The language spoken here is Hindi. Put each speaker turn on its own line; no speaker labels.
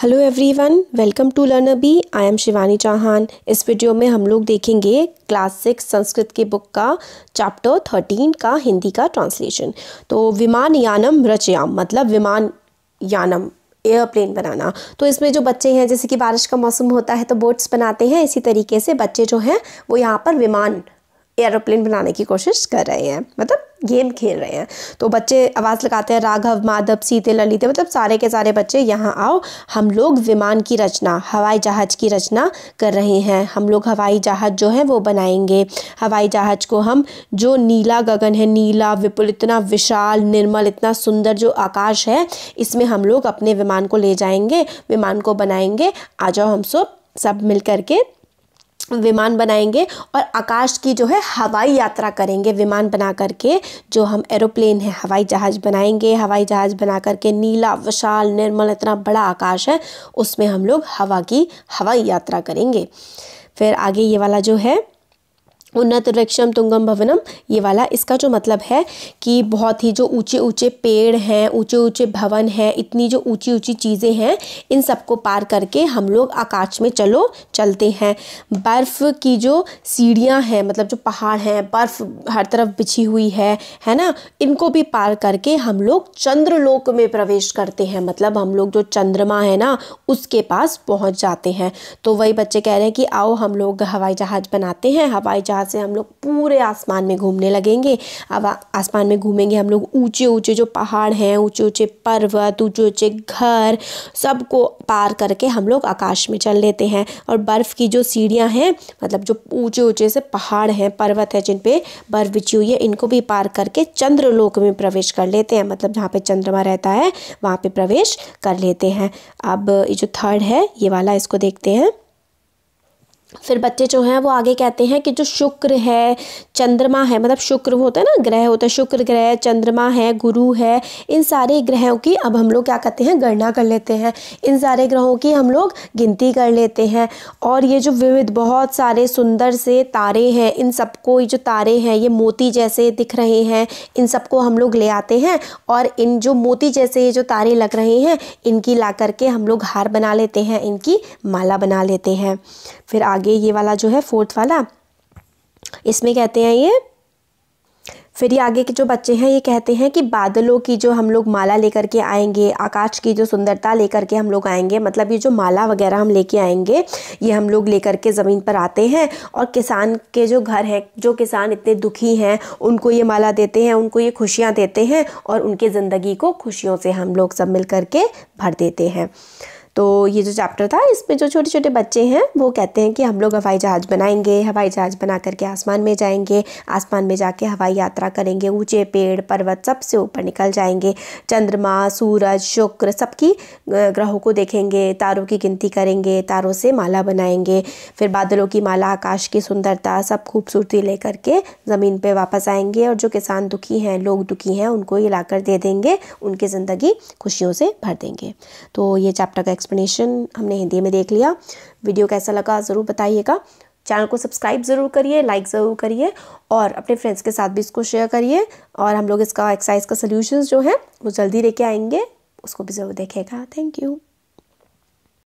hello everyone welcome to learn B I am Shivani Chauhan इस वीडियो में हम लोग देखेंगे क्लास सिक्स संस्कृत की बुक का चैप्टर थर्टीन का हिंदी का ट्रांसलेशन तो विमान यानम रचयाम मतलब विमान यानम एयरप्लेन बनाना तो इसमें जो बच्चे हैं जैसे कि बारिश का मौसम होता है तो बोट्स बनाते हैं इसी तरीके से बच्चे जो हैं वो यहाँ पर विमान एरोप्लेन बनाने की कोशिश कर रहे हैं मतलब गेम खेल रहे हैं तो बच्चे आवाज़ लगाते हैं राघव माधव सीते ललिते मतलब सारे के सारे बच्चे यहाँ आओ हम लोग विमान की रचना हवाई जहाज़ की रचना कर रहे हैं हम लोग हवाई जहाज़ जो है वो बनाएंगे हवाई जहाज़ को हम जो नीला गगन है नीला विपुल इतना विशाल निर्मल इतना सुंदर जो आकाश है इसमें हम लोग अपने विमान को ले जाएंगे विमान को बनाएंगे आ जाओ हम सब सब मिल करके विमान बनाएंगे और आकाश की जो है हवाई यात्रा करेंगे विमान बना करके जो हम एरोप्लेन है हवाई जहाज़ बनाएंगे हवाई जहाज़ बना करके नीला विशाल निर्मल इतना बड़ा आकाश है उसमें हम लोग हवा की हवाई यात्रा करेंगे फिर आगे ये वाला जो है उन्नत वृक्षम तुंगम भवनम ये वाला इसका जो मतलब है कि बहुत ही जो ऊंचे ऊंचे पेड़ हैं ऊंचे ऊंचे भवन हैं इतनी जो ऊंची ऊंची चीज़ें हैं इन सबको पार करके हम लोग आकाश में चलो चलते हैं बर्फ़ की जो सीढ़ियाँ हैं मतलब जो पहाड़ हैं बर्फ़ हर तरफ बिछी हुई है है ना इनको भी पार करके हम लोग चंद्रलोक में प्रवेश करते हैं मतलब हम लोग जो चंद्रमा है ना उसके पास पहुँच जाते हैं तो वही बच्चे कह रहे हैं कि आओ हम लोग हवाई जहाज़ बनाते हैं हवाई जहाज़ से हम लोग पूरे आसमान में घूमने लगेंगे अब आसमान में घूमेंगे हम लोग ऊँचे ऊँचे जो पहाड़ हैं ऊँचे ऊँचे पर्वत ऊँचे ऊँचे घर सबको पार करके हम लोग आकाश में चल लेते हैं और बर्फ़ की जो सीढ़ियाँ हैं मतलब जो ऊँचे ऊँचे से पहाड़ हैं पर्वत है जिन पर बर्फ़ बिछी हुई है इनको भी पार करके चंद्रलोक में प्रवेश कर लेते हैं मतलब जहाँ पे चंद्रमा रहता है वहाँ पर प्रवेश कर लेते हैं अब ये जो थर्ड है ये वाला इसको देखते हैं फिर बच्चे जो हैं वो आगे कहते हैं कि जो शुक्र है चंद्रमा है मतलब शुक्र होता है ना ग्रह होता है शुक्र ग्रह चंद्रमा है गुरु है इन सारे ग्रहों की अब हम लोग क्या करते हैं गणना कर लेते हैं इन सारे ग्रहों की हम लोग गिनती कर लेते हैं और ये जो विविध बहुत सारे सुंदर से तारे हैं इन सबको ये जो तारे हैं ये मोती जैसे दिख रहे हैं इन सबको हम लोग ले आते हैं और इन जो मोती जैसे ये जो तारे लग रहे हैं इनकी ला करके हम लोग हार बना लेते हैं इनकी माला बना लेते हैं फिर आगे ये वाला जो है फोर्थ वाला इसमें कहते हैं ये फिर ये आगे के जो बच्चे हैं ये कहते हैं कि बादलों की जो हम लोग माला लेकर के आएंगे आकाश की जो सुंदरता लेकर के हम लोग आएंगे मतलब ये जो माला वगैरह हम लेके आएंगे ये हम लोग लेकर के ज़मीन पर आते हैं और किसान के जो घर हैं जो किसान इतने दुखी हैं उनको ये माला देते हैं उनको ये खुशियाँ देते हैं और उनके ज़िंदगी को खुशियों से हम लोग सब मिल करके भर देते हैं तो ये जो चैप्टर था इसमें जो छोटे छोटे बच्चे हैं वो कहते हैं कि हम लोग हवाई जहाज़ बनाएंगे हवाई जहाज़ बना करके आसमान में जाएंगे आसमान में जाके हवाई यात्रा करेंगे ऊँचे पेड़ पर्वत सबसे ऊपर निकल जाएंगे चंद्रमा सूरज शुक्र सबकी ग्रहों को देखेंगे तारों की गिनती करेंगे तारों से माला बनाएंगे फिर बादलों की माला आकाश की सुंदरता सब खूबसूरती ले करके ज़मीन पर वापस आएंगे और जो किसान दुखी हैं लोग दुखी हैं उनको ये ला दे देंगे उनकी ज़िंदगी खुशियों से भर देंगे तो ये चैप्टर का एक्सप्लेनेशन हमने हिंदी में देख लिया वीडियो कैसा लगा ज़रूर बताइएगा चैनल को सब्सक्राइब ज़रूर करिए लाइक ज़रूर करिए और अपने फ्रेंड्स के साथ भी इसको शेयर करिए और हम लोग इसका एक्सरसाइज का सोल्यूशन जो है वो जल्दी लेके आएंगे उसको भी ज़रूर देखेगा थैंक यू